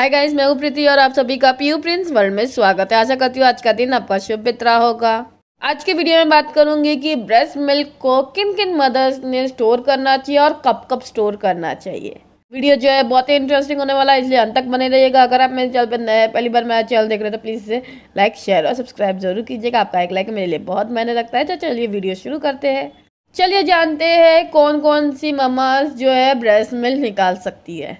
hi guys मैं हूँ प्रीति और आप सभी का पीयू प्रिंस वर्ल्ड में स्वागत है आशा करती हूँ आज का दिन आपका शुभ बित्रा होगा आज के वीडियो में बात करूंगी कि ब्रेस्ट मिल्क को किन किन मदर्स ने स्टोर करना चाहिए और कब कब स्टोर करना चाहिए वीडियो जो है बहुत ही इंटरेस्टिंग होने वाला है इसलिए अंत तक बने रहिएगा अगर आप मेरे चैनल पर नए पहली बार मेरा चैनल देख रहे हो तो प्लीज़ इसे लाइक शेयर और सब्सक्राइब जरूर कीजिएगा आपका एक लाइक मेरे लिए बहुत मायने रखता है तो चलिए वीडियो शुरू करते हैं चलिए जानते हैं कौन कौन सी ममाज जो है ब्रेस्ट मिल्क निकाल सकती है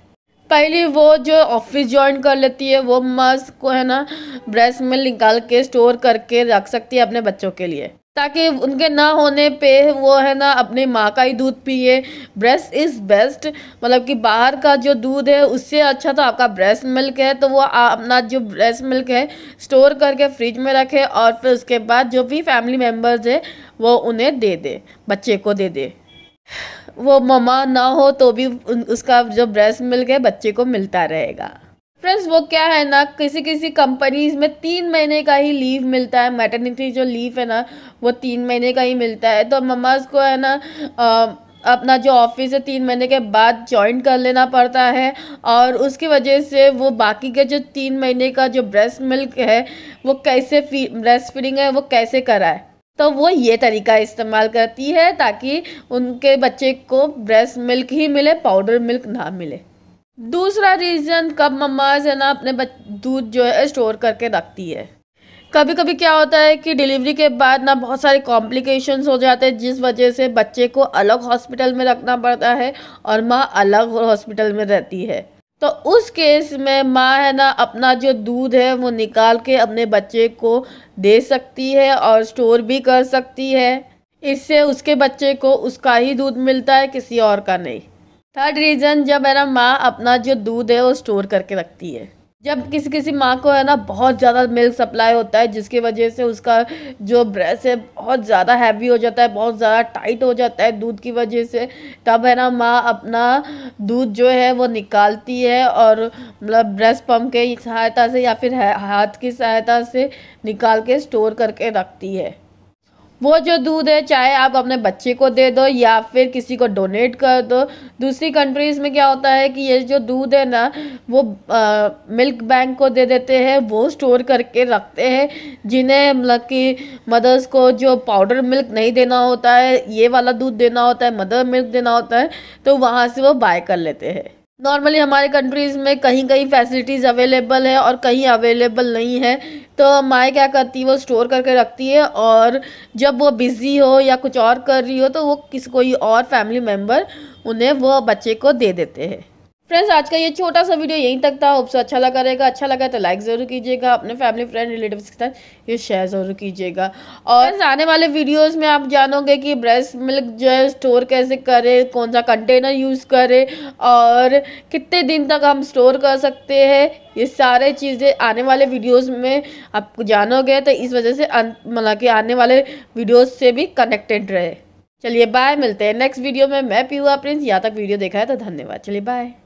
पहले वो जो ऑफिस ज्वाइन कर लेती है वो मास्क को है ना ब्रेस्ट में निकाल के स्टोर करके रख सकती है अपने बच्चों के लिए ताकि उनके ना होने पे वो है ना अपनी माँ का ही दूध पिए ब्रेस्ट इज़ बेस्ट मतलब कि बाहर का जो दूध है उससे अच्छा तो आपका ब्रेस्ट मिल्क है तो वो अपना जो ब्रेस्ट मिल्क है स्टोर करके फ्रिज में रखे और फिर उसके बाद जो भी फैमिली मेम्बर्स है वो उन्हें दे दे बच्चे को दे दे वो ममा ना हो तो भी उसका जो ब्रेस्ट मिल्क है बच्चे को मिलता रहेगा फ्रेंड्स वो क्या है ना किसी किसी कंपनीज में तीन महीने का ही लीव मिलता है मैटरनिटी जो लीव है ना वो तीन महीने का ही मिलता है तो ममाज को है ना आ, अपना जो ऑफिस है तीन महीने के बाद ज्वाइन कर लेना पड़ता है और उसकी वजह से वो बाकी के जो तीन महीने का जो ब्रेस्ट मिल्क है वो कैसे ब्रेस्ट फीडिंग है वो कैसे कराए तो वो ये तरीका इस्तेमाल करती है ताकि उनके बच्चे को ब्रेस्ट मिल्क ही मिले पाउडर मिल्क ना मिले दूसरा रीज़न कब ममाज है ना अपने दूध जो है स्टोर करके रखती है कभी कभी क्या होता है कि डिलीवरी के बाद ना बहुत सारे कॉम्प्लिकेशंस हो जाते हैं जिस वजह से बच्चे को अलग हॉस्पिटल में रखना पड़ता है और माँ अलग हॉस्पिटल में रहती है तो उस केस में माँ है ना अपना जो दूध है वो निकाल के अपने बच्चे को दे सकती है और स्टोर भी कर सकती है इससे उसके बच्चे को उसका ही दूध मिलता है किसी और का नहीं थर्ड रीज़न जब है ना माँ अपना जो दूध है वो स्टोर करके रखती है जब किसी किसी माँ को है ना बहुत ज़्यादा मिल्क सप्लाई होता है जिसकी वजह से उसका जो ब्रेस्ट है बहुत ज़्यादा हैवी हो जाता है बहुत ज़्यादा टाइट हो जाता है दूध की वजह से तब है ना माँ अपना दूध जो है वो निकालती है और मतलब ब्रेस्ट पम्प के सहायता से या फिर हाथ की सहायता से निकाल के स्टोर करके रखती है वो जो दूध है चाहे आप अपने बच्चे को दे दो या फिर किसी को डोनेट कर दो दूसरी कंट्रीज़ में क्या होता है कि ये जो दूध है ना वो आ, मिल्क बैंक को दे देते हैं वो स्टोर करके रखते हैं जिन्हें मतलब कि मदर्स को जो पाउडर मिल्क नहीं देना होता है ये वाला दूध देना होता है मदर मिल्क देना होता है तो वहाँ से वो बाय कर लेते हैं नॉर्मली हमारे कंट्रीज़ में कहीं कहीं फैसिलिटीज़ अवेलेबल है और कहीं अवेलेबल नहीं है तो माए क्या करती है वो स्टोर करके रखती है और जब वो बिज़ी हो या कुछ और कर रही हो तो वो किसी कोई और फैमिली मेम्बर उन्हें वो बच्चे को दे देते हैं फ्रेंड्स आज का ये छोटा सा वीडियो यहीं तक था आपसे अच्छा लगा रहेगा अच्छा लगा तो लाइक ज़रूर कीजिएगा अपने फैमिली फ्रेंड रिलेटिव्स के साथ ये शेयर ज़रूर कीजिएगा और आने वाले वीडियोस में आप जानोगे कि ब्रेस्ट मिल्क जो है स्टोर कैसे करें कौन सा कंटेनर यूज़ करें और कितने दिन तक हम स्टोर कर सकते हैं ये सारे चीज़ें आने वाले वीडियोस में आप जानोगे तो इस वजह से मतलब कि आने वाले वीडियोस से भी कनेक्टेड रहे चलिए बाय मिलते हैं नेक्स्ट वीडियो में मैं हुआ प्रिंस यहाँ तक वीडियो देखा है तो धन्यवाद चलिए बाय